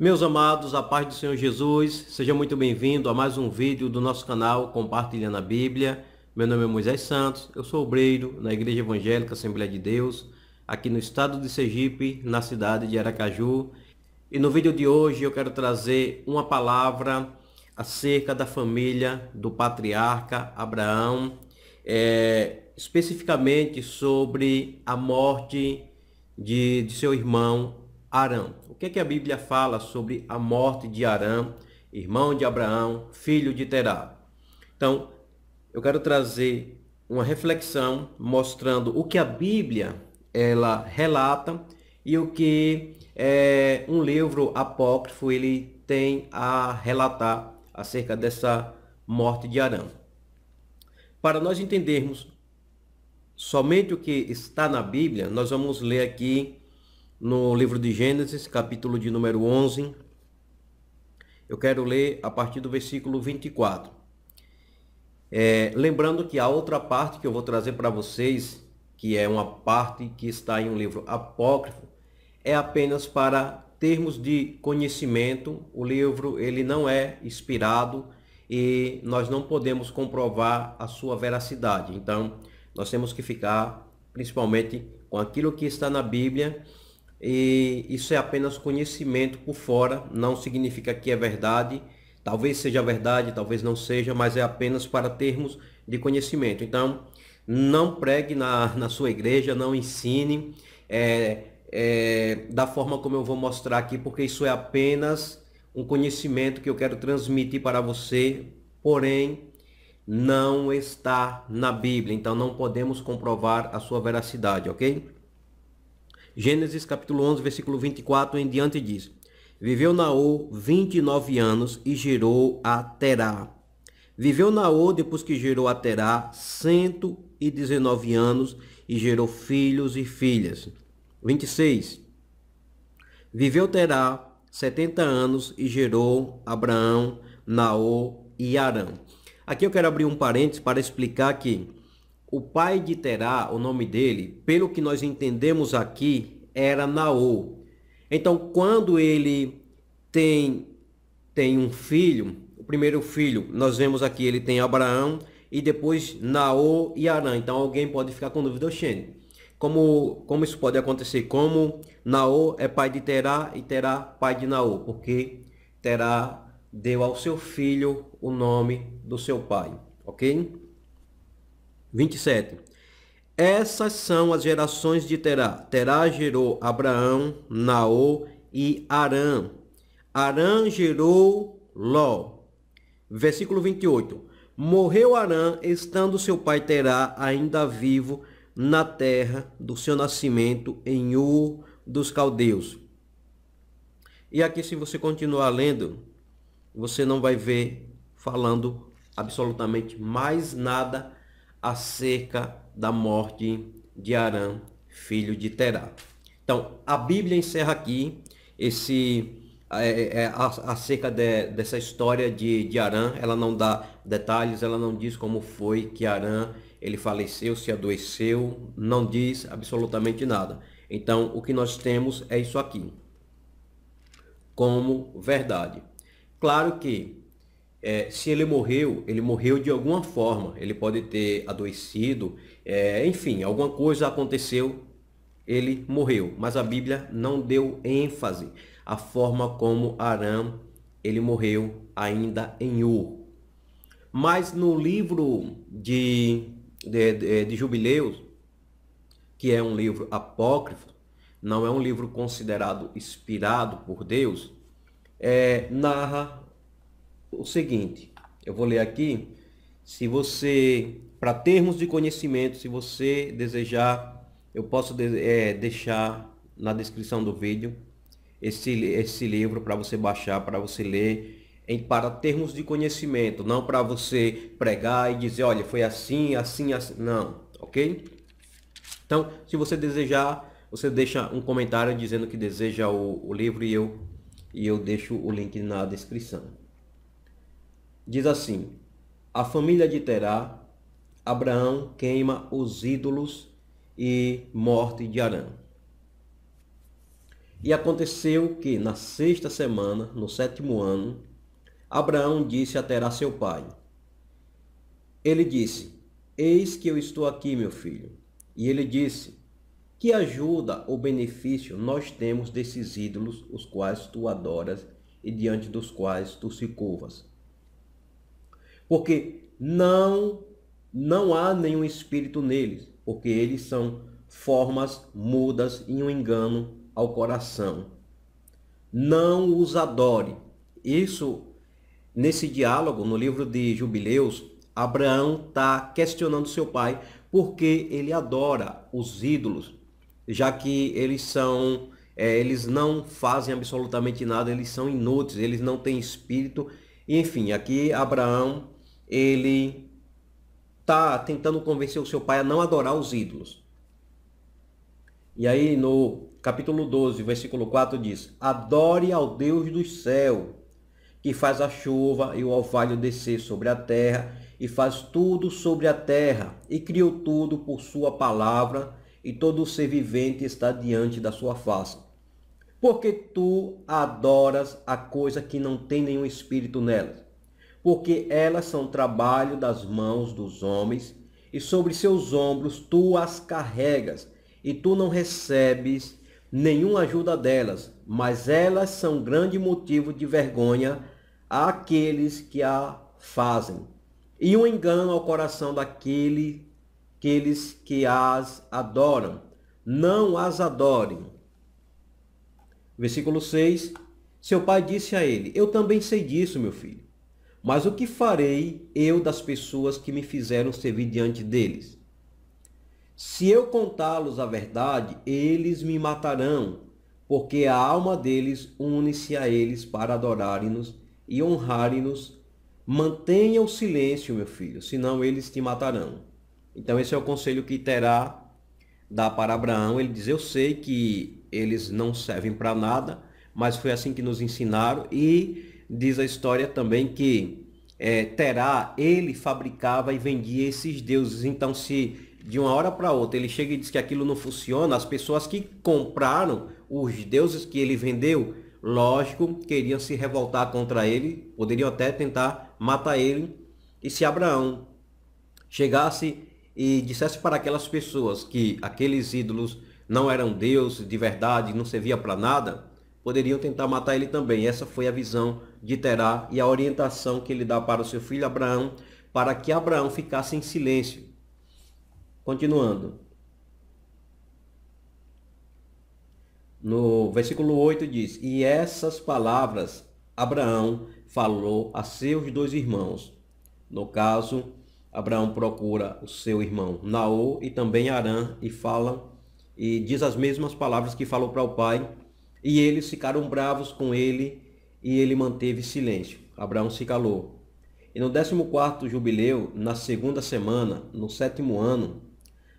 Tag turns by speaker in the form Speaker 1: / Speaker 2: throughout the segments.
Speaker 1: Meus amados, a paz do Senhor Jesus, seja muito bem-vindo a mais um vídeo do nosso canal Compartilhando a Bíblia. Meu nome é Moisés Santos, eu sou obreiro na Igreja Evangélica Assembleia de Deus, aqui no estado de Sergipe, na cidade de Aracaju. E no vídeo de hoje eu quero trazer uma palavra acerca da família do patriarca Abraão é, especificamente sobre a morte de, de seu irmão Arão. O que, é que a Bíblia fala sobre a morte de Arão, irmão de Abraão, filho de Terá? Então, eu quero trazer uma reflexão mostrando o que a Bíblia ela relata e o que é, um livro apócrifo ele tem a relatar acerca dessa morte de Arão. Para nós entendermos somente o que está na Bíblia, nós vamos ler aqui no livro de Gênesis, capítulo de número 11. Eu quero ler a partir do versículo 24. É, lembrando que a outra parte que eu vou trazer para vocês, que é uma parte que está em um livro apócrifo, é apenas para termos de conhecimento. O livro ele não é inspirado, e nós não podemos comprovar a sua veracidade. Então, nós temos que ficar principalmente com aquilo que está na Bíblia e isso é apenas conhecimento por fora, não significa que é verdade. Talvez seja verdade, talvez não seja, mas é apenas para termos de conhecimento. Então, não pregue na, na sua igreja, não ensine é, é, da forma como eu vou mostrar aqui, porque isso é apenas um conhecimento que eu quero transmitir para você, porém não está na Bíblia, então não podemos comprovar a sua veracidade, ok? Gênesis capítulo 11, versículo 24 em diante diz: Viveu Naô 29 anos e gerou a Terá. Viveu Naô depois que gerou a Terá 119 anos e gerou filhos e filhas. 26. Viveu Terá 70 anos e gerou Abraão, Naô e Arão. Aqui eu quero abrir um parênteses para explicar que o pai de Terá, o nome dele, pelo que nós entendemos aqui, era Naô. Então, quando ele tem, tem um filho, o primeiro filho, nós vemos aqui, ele tem Abraão e depois Naô e Arã. Então, alguém pode ficar com dúvida, Oxene. Como, como isso pode acontecer? Como Naô é pai de Terá e Terá pai de Naô, porque Terá deu ao seu filho o nome do seu pai, ok? 27. Essas são as gerações de Terá. Terá gerou Abraão, Naô e Arã. Arã gerou Ló. Versículo 28. Morreu Arã, estando seu pai Terá ainda vivo, na terra do seu nascimento em Ur dos Caldeus. E aqui, se você continuar lendo, você não vai ver falando absolutamente mais nada acerca da morte de Arã, filho de Terá. Então, a Bíblia encerra aqui esse é, é, é acerca de, dessa história de, de Arã. Ela não dá detalhes, ela não diz como foi que Arã ele faleceu, se adoeceu, não diz absolutamente nada. Então, o que nós temos é isso aqui, como verdade. Claro que, é, se ele morreu, ele morreu de alguma forma, ele pode ter adoecido, é, enfim, alguma coisa aconteceu, ele morreu. Mas a Bíblia não deu ênfase à forma como Aram ele morreu ainda em Ur. Mas no livro de de, de, de Jubileus, que é um livro apócrifo, não é um livro considerado inspirado por Deus, é, narra o seguinte. Eu vou ler aqui. Se você, para termos de conhecimento, se você desejar, eu posso de, é, deixar na descrição do vídeo esse, esse livro para você baixar, para você ler em para termos de conhecimento, não para você pregar e dizer, olha, foi assim, assim, assim, não, ok? Então, se você desejar, você deixa um comentário dizendo que deseja o, o livro e eu e eu deixo o link na descrição. Diz assim: A família de Terá, Abraão queima os ídolos e morte de Arã. E aconteceu que na sexta semana, no sétimo ano, Abraão disse a Terá seu pai: Ele disse: Eis que eu estou aqui, meu filho. E ele disse: Que ajuda ou benefício nós temos desses ídolos, os quais tu adoras e diante dos quais tu se curvas? Porque não não há nenhum espírito neles, porque eles são formas mudas e um engano ao coração. Não os adore. Isso Nesse diálogo, no livro de Jubileus, Abraão está questionando seu pai porque ele adora os ídolos, já que eles são, é, eles não fazem absolutamente nada, eles são inúteis, eles não têm espírito. enfim, aqui Abraão ele está tentando convencer o seu pai a não adorar os ídolos. E aí no capítulo 12, versículo 4 diz: Adore ao Deus do céu que faz a chuva e o orvalho descer sobre a terra, e faz tudo sobre a terra, e criou tudo por sua palavra, e todo ser vivente está diante da sua face. Porque tu adoras a coisa que não tem nenhum espírito nelas, porque elas são trabalho das mãos dos homens, e sobre seus ombros tu as carregas, e tu não recebes nenhuma ajuda delas, mas elas são grande motivo de vergonha àqueles que a fazem, e um engano ao coração daquele, aqueles que as adoram. Não as adorem. Versículo 6. Seu pai disse a ele: Eu também sei disso, meu filho. Mas o que farei eu das pessoas que me fizeram servir diante deles? Se eu contá-los a verdade, eles me matarão, porque a alma deles une-se a eles para adorarem-nos e honrarem-nos. Mantenha o silêncio, meu filho, senão eles te matarão. Então, esse é o conselho que Terá dá para Abraão. Ele diz: Eu sei que eles não servem para nada, mas foi assim que nos ensinaram. E diz a história também que é, Terá, ele fabricava e vendia esses deuses. Então, se de uma hora para outra ele chega e diz que aquilo não funciona, as pessoas que compraram os deuses que ele vendeu, lógico, queriam se revoltar contra ele, poderiam até tentar matar ele. E se Abraão chegasse e dissesse para aquelas pessoas que aqueles ídolos não eram Deus de verdade, não servia para nada, poderiam tentar matar ele também. Essa foi a visão de Terá e a orientação que ele dá para o seu filho Abraão, para que Abraão ficasse em silêncio. Continuando. No versículo 8 diz: E essas palavras Abraão falou a seus dois irmãos. No caso, Abraão procura o seu irmão Naô e também Arã e fala e diz as mesmas palavras que falou para o pai. E eles ficaram bravos com ele e ele manteve silêncio. Abraão se calou. E no 14 jubileu, na segunda semana, no sétimo ano,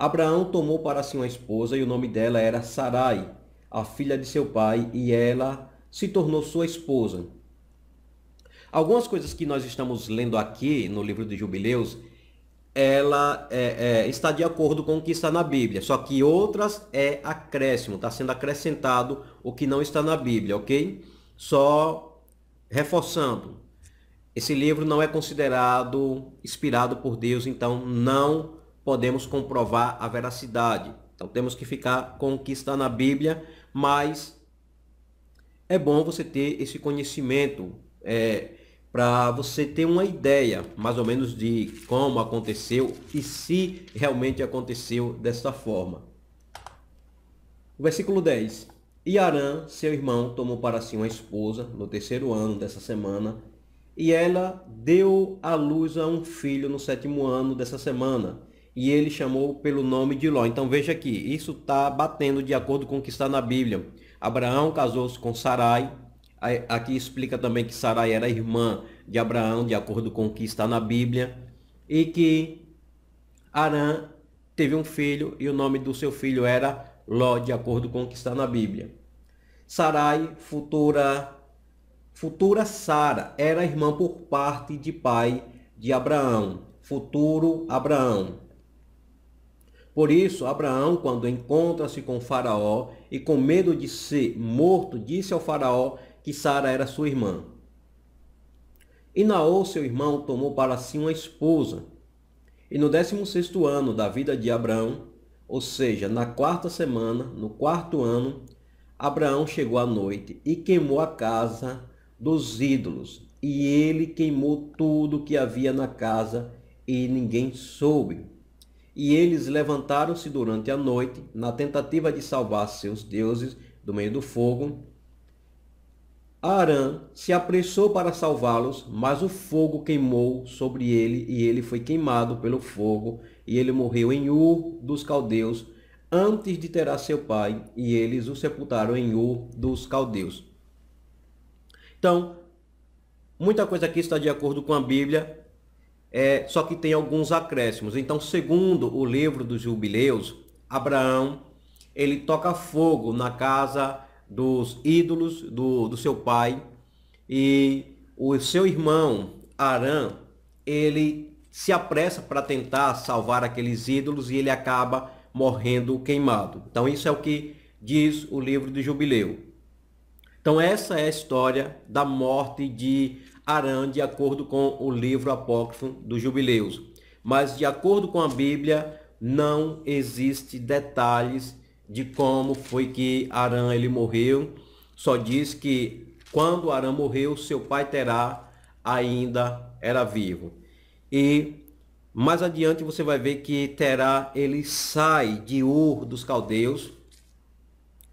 Speaker 1: Abraão tomou para si uma esposa e o nome dela era Sarai, a filha de seu pai, e ela se tornou sua esposa. Algumas coisas que nós estamos lendo aqui no livro de Jubileus, ela é, é, está de acordo com o que está na Bíblia, só que outras é acréscimo, está sendo acrescentado o que não está na Bíblia, ok? Só reforçando, esse livro não é considerado inspirado por Deus, então não podemos comprovar a veracidade. Então temos que ficar com o que está na Bíblia, mas é bom você ter esse conhecimento é, para você ter uma ideia mais ou menos de como aconteceu e se realmente aconteceu desta forma. Versículo 10. E Arã, seu irmão, tomou para si uma esposa no terceiro ano dessa semana, e ela deu à luz a um filho no sétimo ano dessa semana e ele chamou pelo nome de Ló. Então veja aqui, isso está batendo de acordo com o que está na Bíblia. Abraão casou-se com Sarai. Aqui explica também que Sarai era irmã de Abraão, de acordo com o que está na Bíblia. E que Arã teve um filho e o nome do seu filho era Ló, de acordo com o que está na Bíblia. Sarai, futura futura Sara, era irmã por parte de pai de Abraão, futuro Abraão. Por isso, Abraão, quando encontra-se com Faraó e com medo de ser morto, disse ao Faraó que Sara era sua irmã. E Naor, seu irmão, tomou para si uma esposa. E no décimo sexto ano da vida de Abraão, ou seja, na quarta semana, no quarto ano, Abraão chegou à noite e queimou a casa dos ídolos. E ele queimou tudo que havia na casa e ninguém soube. E eles levantaram-se durante a noite, na tentativa de salvar seus deuses do meio do fogo. Arã se apressou para salvá-los, mas o fogo queimou sobre ele e ele foi queimado pelo fogo e ele morreu em Ur dos Caldeus antes de ter a seu pai e eles o sepultaram em Ur dos Caldeus. Então, muita coisa aqui está de acordo com a Bíblia, é, só que tem alguns acréscimos. Então, segundo o livro dos jubileus, Abraão ele toca fogo na casa dos ídolos do, do seu pai e o seu irmão Arã ele se apressa para tentar salvar aqueles ídolos e ele acaba morrendo queimado. Então isso é o que diz o livro do Jubileu. Então essa é a história da morte de Arã, de acordo com o livro apócrifo dos Jubileus. Mas, de acordo com a Bíblia, não existe detalhes de como foi que Arã ele morreu. Só diz que quando Arã morreu, seu pai Terá ainda era vivo. E mais adiante você vai ver que Terá ele sai de Ur dos caldeus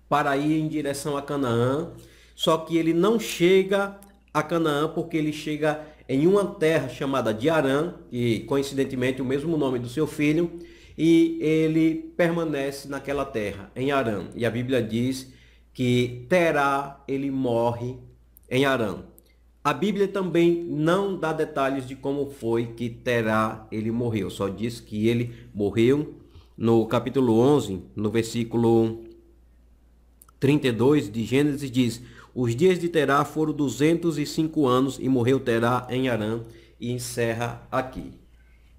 Speaker 1: para ir em direção a Canaã, só que ele não chega a Canaã porque ele chega em uma terra chamada de Arã, e coincidentemente o mesmo nome do seu filho, e ele permanece naquela terra, em Arã. E a Bíblia diz que Terá, ele morre em Arã. A Bíblia também não dá detalhes de como foi que Terá, ele morreu, só diz que ele morreu no capítulo 11, no versículo 32 de Gênesis, diz: os dias de Terá foram 205 anos e morreu Terá em Arã e encerra aqui.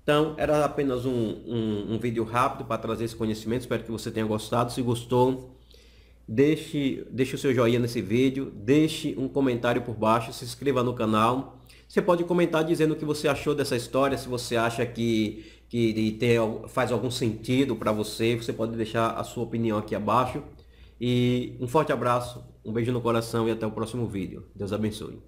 Speaker 1: Então, era apenas um, um, um vídeo rápido para trazer esse conhecimento. Espero que você tenha gostado. Se gostou, deixe, deixe o seu joinha nesse vídeo, deixe um comentário por baixo, se inscreva no canal. Você pode comentar dizendo o que você achou dessa história, se você acha que, que tem, faz algum sentido para você. Você pode deixar a sua opinião aqui abaixo. E um forte abraço um beijo no coração e até o próximo vídeo. Deus abençoe.